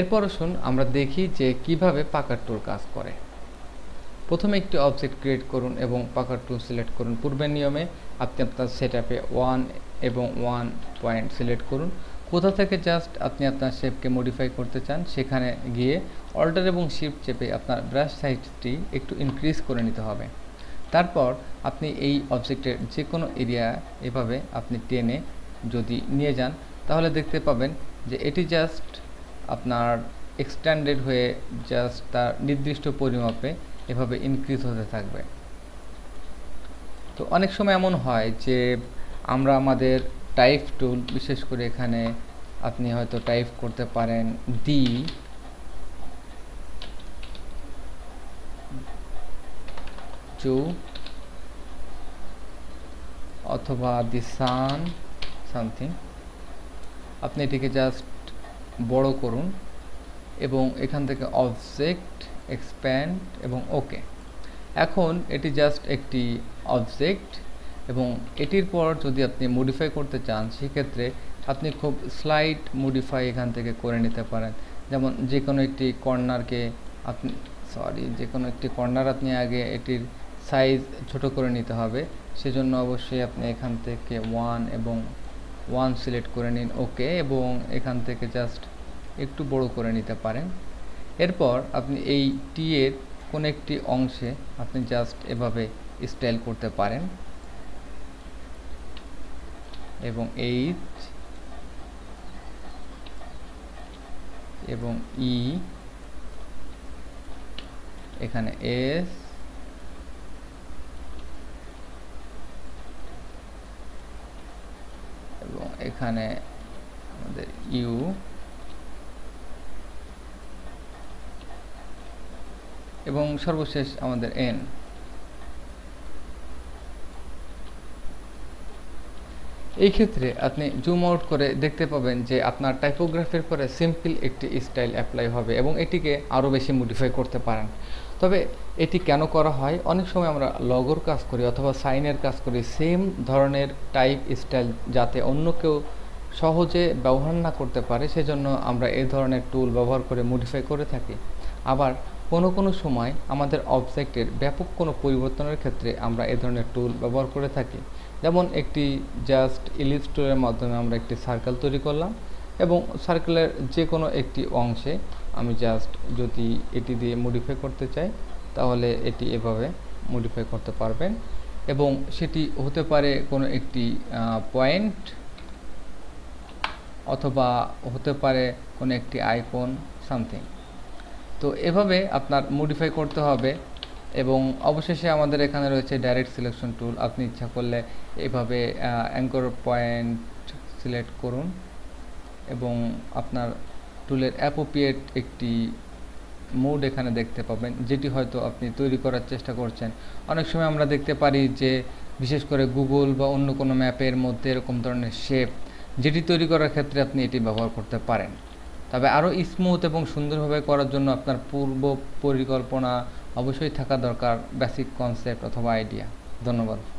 এরপর শুন আমরা দেখি যে কিভাবে পাকার টুল কাজ করে প্রথমে একটি অবজেক্ট ক্রিয়েট করুন এবং পাকার টুল সিলেক্ট করুন পূর্বের নিয়মে আপনি আপনার সেট আপে ওয়ান এবং ওয়ান পয়েন্ট সিলেক্ট করুন কোথা থেকে জাস্ট আপনি আপনার শেপকে মডিফাই করতে চান সেখানে গিয়ে অল্টার এবং শিফট চেপে আপনার ব্রাশ সাইজটি একটু ইনক্রিজ করে নিতে হবে তারপর আপনি এই অবজেক্টের যে কোনো এরিয়া এভাবে আপনি টেনে যদি নিয়ে যান তাহলে দেখতে পাবেন যে এটি জাস্ট আপনার এক্সট্যান্ডেড হয়ে জাস্ট তার নির্দিষ্ট পরিমাপে এভাবে ইনক্রিজ হতে থাকবে তো অনেক সময় এমন হয় যে আমরা আমাদের টাইপ টুল বিশেষ করে এখানে আপনি হয়তো টাইপ করতে পারেন ডি টু অথবা দি সান সামথিং আপনি এটিকে জাস্ট বড় করুন এবং এখান থেকে অবজেক্ট এক্সপ্যান্ড এবং ওকে এখন এটি জাস্ট একটি অবজেক্ট এবং এটির পর যদি আপনি মডিফাই করতে চান সেক্ষেত্রে আপনি খুব স্লাইট মডিফাই এখান থেকে করে নিতে পারেন যেমন যে কোনো একটি কর্নারকে আপনি সরি যে কোনো একটি কর্নার আপনি আগে এটির সাইজ ছোট করে নিতে হবে সেজন্য অবশ্যই আপনি এখান থেকে ওয়ান এবং ওয়ান সিলেক্ট করে নিন ওকে এবং এখান থেকে জাস্ট একটু বড় করে নিতে পারেন এরপর আপনি এই টি এর কোনো একটি অংশে আপনি জাস্ট এভাবে স্টাইল করতে পারেন এবং এইচ এবং ই e, এখানে এস এখানে আমাদের ইউ এবং সর্বশেষ আমাদের এন এই ক্ষেত্রে আপনি জুম আউট করে দেখতে পাবেন যে আপনার টাইপোগ্রাফির পরে সিম্পল একটি স্টাইল অ্যাপ্লাই হবে এবং এটিকে আরও বেশি মডিফাই করতে পারেন তবে এটি কেন করা হয় অনেক সময় আমরা লগর কাজ করি অথবা সাইনের কাজ করি সেম ধরনের টাইপ স্টাইল যাতে অন্য কেউ সহজে ব্যবহার না করতে পারে সেজন্য আমরা এই ধরনের টুল ব্যবহার করে মডিফাই করে থাকি আবার কোনো কোনো সময় আমাদের অবজেক্টের ব্যাপক কোনো পরিবর্তনের ক্ষেত্রে আমরা এ ধরনের টুল ব্যবহার করে থাকি যেমন একটি জাস্ট ইলিজ টুলের মাধ্যমে আমরা একটি সার্কেল তৈরি করলাম এবং সার্কেলের যে কোনো একটি অংশে আমি জাস্ট যদি এটি দিয়ে মডিফাই করতে চাই তাহলে এটি এভাবে মডিফাই করতে পারবেন এবং সেটি হতে পারে কোনো একটি পয়েন্ট অথবা হতে পারে কোনো একটি আইকন সামথিং তো এভাবে আপনার মডিফাই করতে হবে এবং অবশেষে আমাদের এখানে রয়েছে ডাইরেক্ট সিলেকশন টুল আপনি ইচ্ছা করলে এভাবে অ্যাঙ্কর পয়েন্ট সিলেক্ট করুন এবং আপনার টুলের অ্যাপোপিয়েট একটি মোড এখানে দেখতে পাবেন যেটি হয়তো আপনি তৈরি করার চেষ্টা করছেন অনেক সময় আমরা দেখতে পারি যে বিশেষ করে গুগল বা অন্য কোনো ম্যাপের মধ্যে এরকম ধরনের শেপ যেটি তৈরি করার ক্ষেত্রে আপনি এটি ব্যবহার করতে পারেন তবে আরও স্মুথ এবং সুন্দরভাবে করার জন্য আপনার পূর্ব পরিকল্পনা অবশ্যই থাকা দরকার বেসিক কনসেপ্ট অথবা আইডিয়া ধন্যবাদ